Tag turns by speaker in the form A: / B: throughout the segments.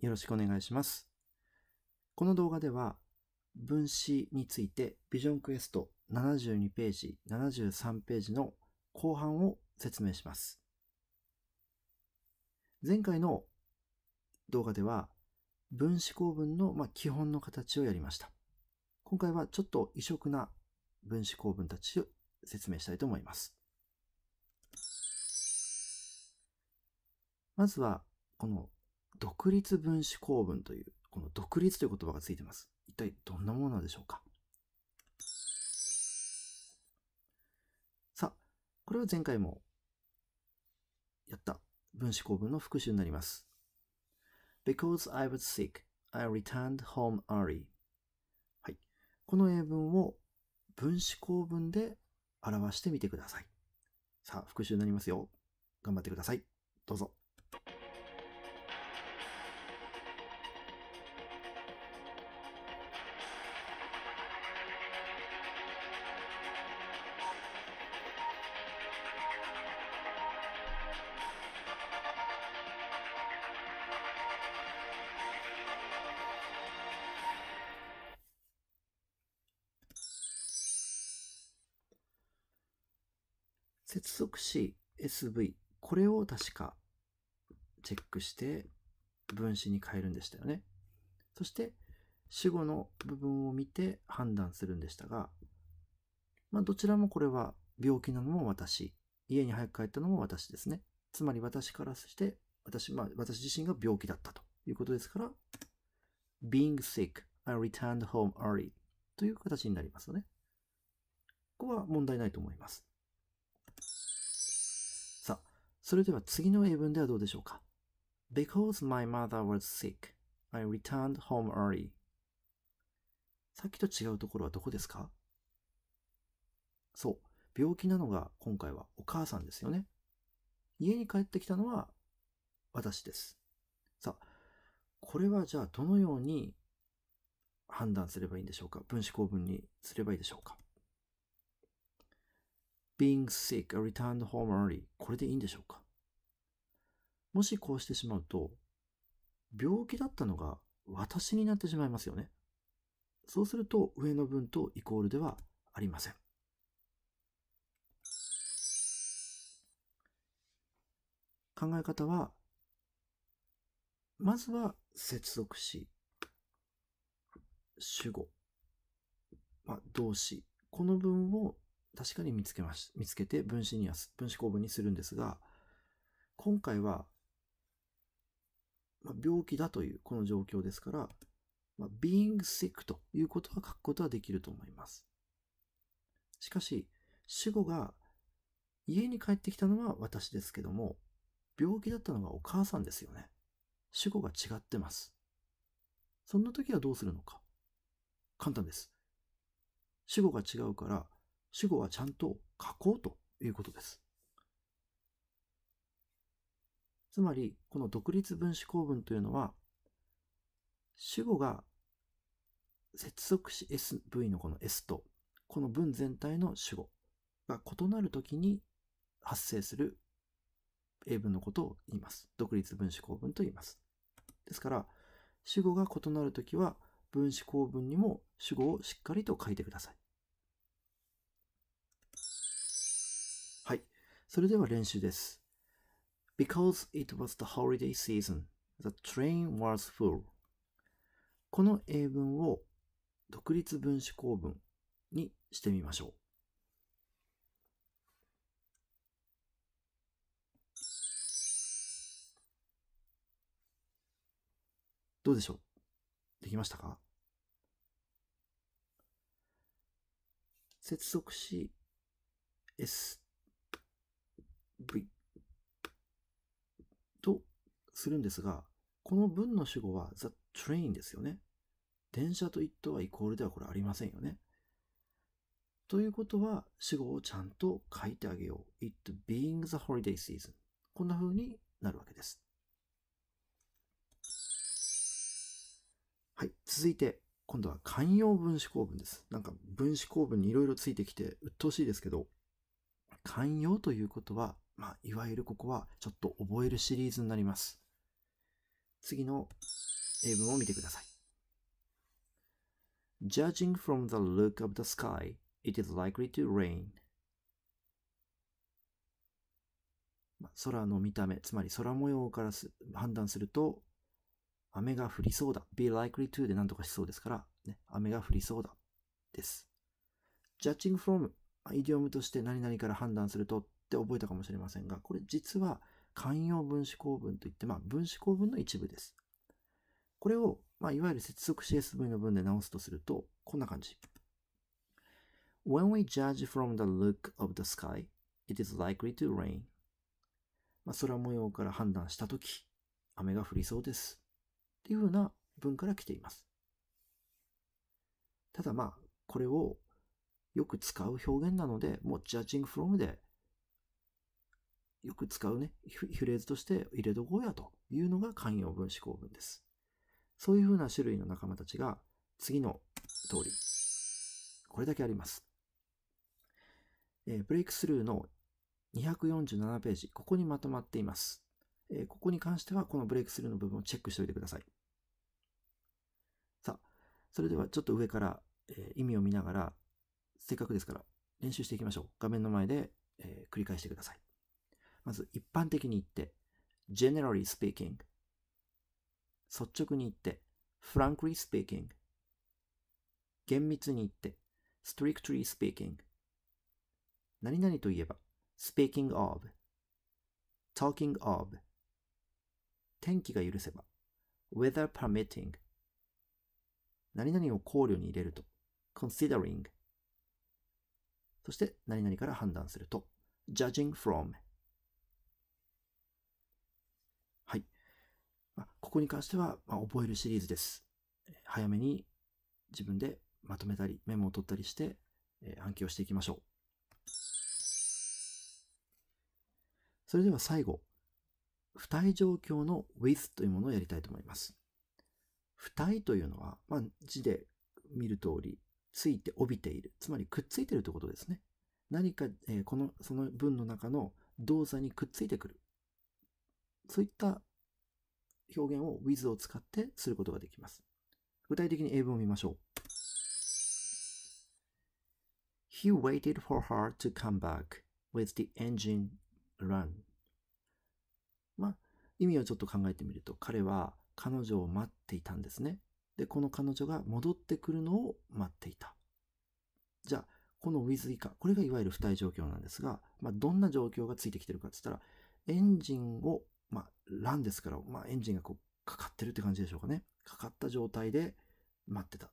A: よろしくお願いします。この動画では、分子についてビジョンクエスト72ページ、73ページの後半を説明します。前回の動画では、分子構文のま基本の形をやりました。今回はちょっと異色な分子構文たちを説明したいと思います。まずは、この独立分子構文という、この独立という言葉がついてます。一体どんなものなでしょうかさあ、これは前回もやった分子構文の復習になります。Because I was sick, I returned home early. はい。この英文を分子構文で表してみてください。さあ、復習になりますよ。頑張ってください。どうぞ。接続詞 SV、これを確かチェックして分子に変えるんでしたよね。そして主語の部分を見て判断するんでしたが、まあ、どちらもこれは病気なのも私、家に早く帰ったのも私ですね。つまり私からして私、まあ、私自身が病気だったということですから、being sick, I returned home early という形になりますよね。ここは問題ないと思います。それでは次の英文ではどうでしょうか Because my mother was sick, I returned home early. さっきと違うところはどこですかそう、病気なのが今回はお母さんですよね。家に帰ってきたのは私です。さあ、これはじゃあどのように判断すればいいんでしょうか分子構文にすればいいでしょうか being sick, returned home early これでいいんでしょうかもしこうしてしまうと、病気だったのが私になってしまいますよね。そうすると上の文とイコールではありません。考え方は、まずは接続詞、主語、まあ、動詞、この文を確かに見つけまし、見つけて分子には、分子構文にするんですが、今回は、まあ、病気だというこの状況ですから、まあ、being sick ということは書くことはできると思います。しかし、死後が家に帰ってきたのは私ですけども、病気だったのがお母さんですよね。死後が違ってます。そんな時はどうするのか。簡単です。死後が違うから、主語はちゃんと書こうということです。つまり、この独立分子構文というのは、主語が接続詞 SV のこの S と、この文全体の主語が異なるときに発生する英文のことを言います。独立分子構文と言います。ですから、主語が異なるときは、分子構文にも主語をしっかりと書いてください。それでは練習です。Because it was the holiday season, the train was full. この英文を独立分子構文にしてみましょう。どうでしょうできましたか接続詞 S ブイとするんですが、この文の主語は the train ですよね。電車と it はイコールではこれありませんよね。ということは、主語をちゃんと書いてあげよう。It being the holiday season。こんな風になるわけです。はい。続いて、今度は慣用分子構文です。なんか分子構文にいろいろついてきて鬱陶しいですけど、慣用ということはまあ、いわゆるここはちょっと覚えるシリーズになります。次の英文を見てください。Judging from the look of the sky, it is likely to rain. 空の見た目、つまり空模様から判断すると、雨が降りそうだ。be likely to で何とかしそうですから、ね、雨が降りそうだ。です。judging from イディオムとして何々から判断するとって覚えたかもしれませんが、これ実は慣用分子構文といって、まあ、分子構文の一部です。これを、まあ、いわゆる接続 CSV の文で直すとすると、こんな感じ。When we judge from the look of the sky, it is likely to rain. まあ、空模様から判断したとき、雨が降りそうです。っていうふうな文から来ています。ただまあ、これをよく使う表現なので、もう judging from でよく使うね、フレーズとして入れとこうやというのが慣用分、思考文です。そういうふうな種類の仲間たちが次の通り、これだけあります。えー、ブレイクスルーの247ページ、ここにまとまっています。えー、ここに関してはこのブレイクスルーの部分をチェックしておいてください。さあ、それではちょっと上から、えー、意味を見ながら、せっかくですから練習していきましょう。画面の前で、え繰り返してください。まず一般的に言って、generally speaking。率直に言って、frankly speaking。厳密に言って、strictly speaking。何々といえば、speaking of。talking of。天気が許せば、weather permitting。何々を考慮に入れると、considering。そして、何々から判断すると、judging from。こに関しては、まあ、覚えるシリーズです。早めに自分でまとめたり、メモを取ったりして、えー、暗記をしていきましょう。それでは最後、付帯状況の with というものをやりたいと思います。付帯というのは、まあ、字で見る通り、ついて帯びている、つまりくっついているということですね。何か、えー、この、その文の中の動作にくっついてくる。そういった表現を with を使ってすることができます。具体的に英文を見ましょう。He waited for her to come back with the engine run. まあ、意味をちょっと考えてみると、彼は彼女を待っていたんですね。で、この彼女が戻ってくるのを待っていた。じゃあ、この with 以下、これがいわゆる不対状況なんですが、まあ、どんな状況がついてきてるかって言ったら、エンジンをまあ、ランですから、まあ、エンジンがこう、かかってるって感じでしょうかね。かかった状態で待ってた。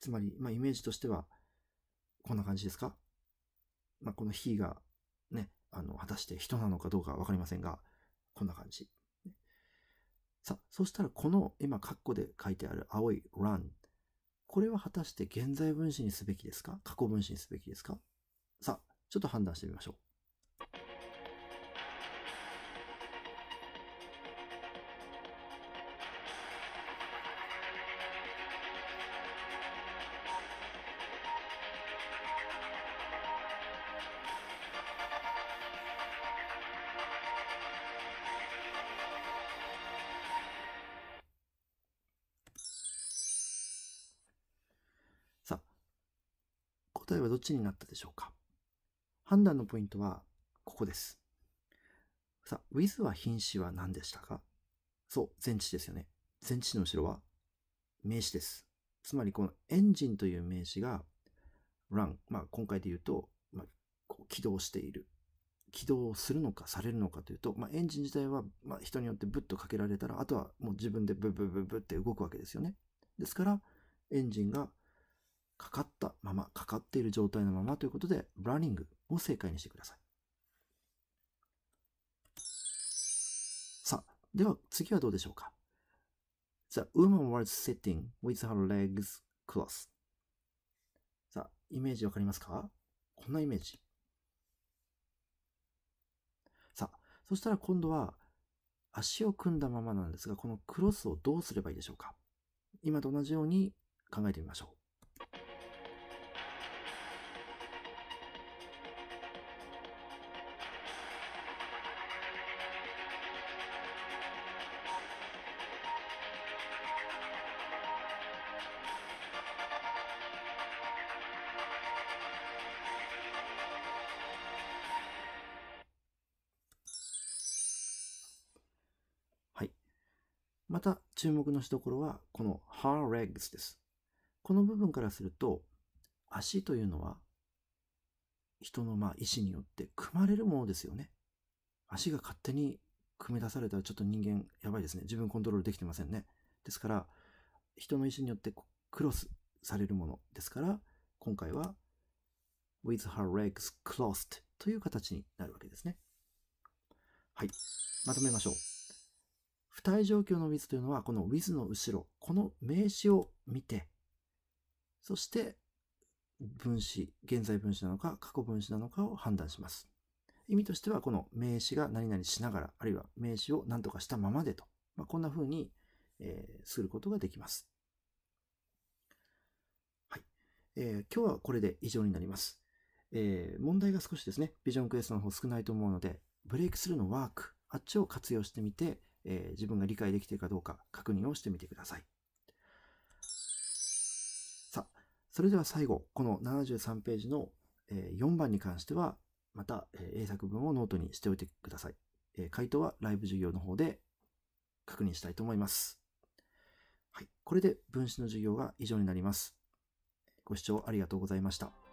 A: つまり、まあ、イメージとしては、こんな感じですかまあ、この火が、ね、あの、果たして人なのかどうかわかりませんが、こんな感じ。さあ、そしたらこの今、カッコで書いてある青い run。これは果たして現在分詞にすべきですか過去分詞にすべきですかさあ、ちょっと判断してみましょう。えはどっちになったでしょうか判断のポイントはここです。さあ、with は品詞は何でしたかそう、前置ですよね。前置の後ろは名詞です。つまりこのエンジンという名詞が run、まあ、今回で言うと、まあ、こう起動している。起動するのかされるのかというと、まあ、エンジン自体は、ま人によってブッとかけられたら、あとはもう自分でブブブブって動くわけですよね。ですから、エンジンがかかったまま、かかっている状態のままということで、ラン i ングを正解にしてください。さあ、では次はどうでしょうか ?The woman was sitting with her legs crossed. さあ、イメージわかりますかこんなイメージ。さあ、そしたら今度は足を組んだままなんですが、このクロスをどうすればいいでしょうか今と同じように考えてみましょう。また注目のしどころはこの her legs です。この部分からすると足というのは人のまあ意思によって組まれるものですよね。足が勝手に組み出されたらちょっと人間やばいですね。自分コントロールできてませんね。ですから人の意思によってクロスされるものですから今回は with her legs closed という形になるわけですね。はい。まとめましょう。不対状況の with というのは、この with の後ろ、この名詞を見て、そして分子、現在分詞なのか過去分詞なのかを判断します。意味としては、この名詞が何々しながら、あるいは名詞を何とかしたままでと、まあ、こんな風に、えー、することができます。はい、えー、今日はこれで以上になります。えー、問題が少しですね、ビジョンクエストの方少ないと思うので、ブレイクスルーのワーク、あっちを活用してみて、えー、自分が理解できているかどうか確認をしてみてください。さあ、それでは最後、この73ページの、え4番に関しては、また、え英作文をノートにしておいてください。え回答はライブ授業の方で確認したいと思います。はい、これで分子の授業が以上になります。ご視聴ありがとうございました。